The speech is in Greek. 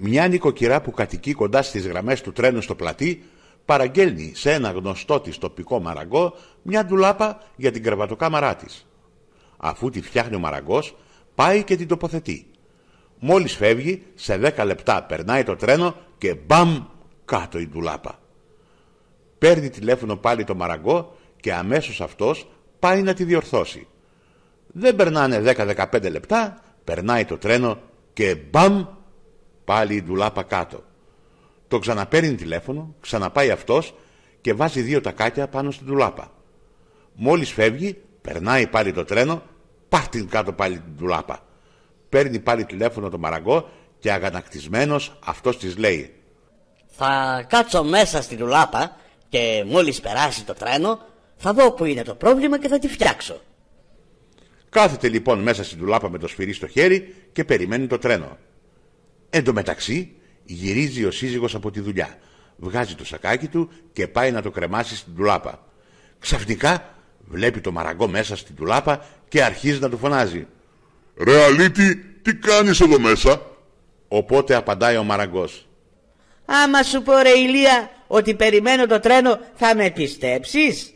Μια νοικοκυρά που κατοικεί κοντά στις γραμμές του τρένου στο πλατή παραγγέλνει σε ένα γνωστό της τοπικό μαραγκό μια ντουλάπα για την κρεβατοκάμαρά της. Αφού τη φτιάχνει ο μαραγκός, πάει και την τοποθετεί. Μόλις φεύγει, σε 10 λεπτά περνάει το τρένο και μπαμ κάτω η ντουλάπα. Παίρνει τηλέφωνο πάλι το μαραγκό και αμέσως αυτός πάει να τη διορθώσει. Δεν περνάνε 10-15 λεπτά, περνάει το τρένο και μπαμ Πάλι η ντουλάπα κάτω. Το ξαναπαίρνει τηλέφωνο, ξαναπάει αυτός και βάζει δύο τακάκια πάνω στην ντουλάπα. Μόλις φεύγει, περνάει πάλι το τρένο, πάρτιν κάτω πάλι την ντουλάπα. Παίρνει πάλι τηλέφωνο το μαραγκό και αγανακτισμένος αυτός της λέει. Θα κάτσω μέσα στην ντουλάπα και μόλις περάσει το τρένο, θα δω που είναι το πρόβλημα και θα τη φτιάξω. Κάθεται λοιπόν μέσα στην ντουλάπα με το σφυρί στο χέρι και περιμένει το τρένο. Εν τω μεταξύ, γυρίζει ο σύζυγος από τη δουλειά. Βγάζει το σακάκι του και πάει να το κρεμάσει στην τουλάπα. Ξαφνικά βλέπει το μαραγκό μέσα στην τουλάπα και αρχίζει να του φωνάζει. «Ρε αλήτη, τι κάνεις εδώ μέσα» Οπότε απαντάει ο μαραγκός. «Άμα σου πω ρε Ηλία ότι περιμένω το τρένο θα με πιστέψεις»